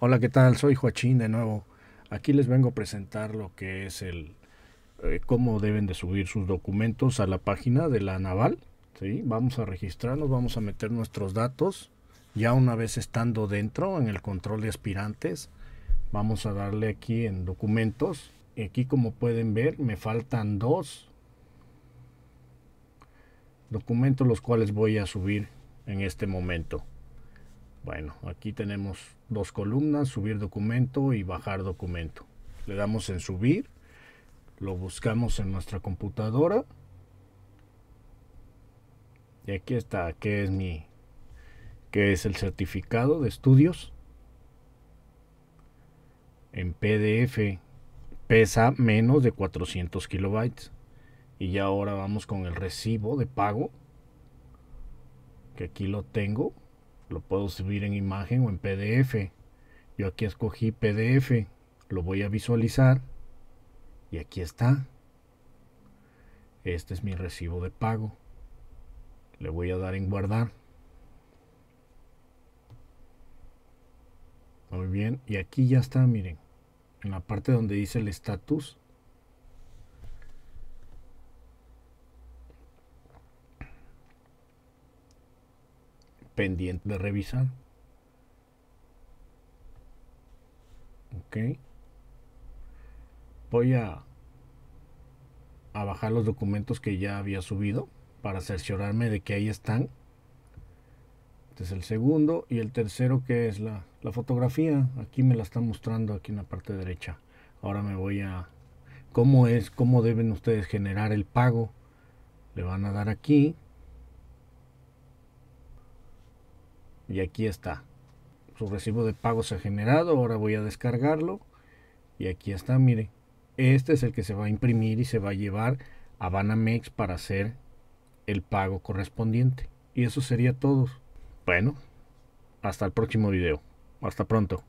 Hola, ¿qué tal? Soy Joachín de nuevo. Aquí les vengo a presentar lo que es el eh, cómo deben de subir sus documentos a la página de la Naval. ¿sí? Vamos a registrarnos, vamos a meter nuestros datos. Ya una vez estando dentro en el control de aspirantes, vamos a darle aquí en documentos. Y Aquí como pueden ver me faltan dos documentos los cuales voy a subir en este momento. Bueno, aquí tenemos dos columnas, subir documento y bajar documento. Le damos en subir, lo buscamos en nuestra computadora. Y aquí está, que es mi que es el certificado de estudios en PDF. Pesa menos de 400 kilobytes. Y ya ahora vamos con el recibo de pago. Que aquí lo tengo lo puedo subir en imagen o en PDF. Yo aquí escogí PDF, lo voy a visualizar y aquí está. Este es mi recibo de pago. Le voy a dar en guardar. Muy bien, y aquí ya está, miren, en la parte donde dice el estatus, pendiente de revisar. Ok. Voy a, a bajar los documentos que ya había subido para cerciorarme de que ahí están. Este es el segundo. Y el tercero que es la, la fotografía. Aquí me la está mostrando aquí en la parte derecha. Ahora me voy a... ¿Cómo es? ¿Cómo deben ustedes generar el pago? Le van a dar aquí y aquí está. Su recibo de pago se ha generado, ahora voy a descargarlo y aquí está, mire. Este es el que se va a imprimir y se va a llevar a Banamex para hacer el pago correspondiente. Y eso sería todo. Bueno, hasta el próximo video. Hasta pronto.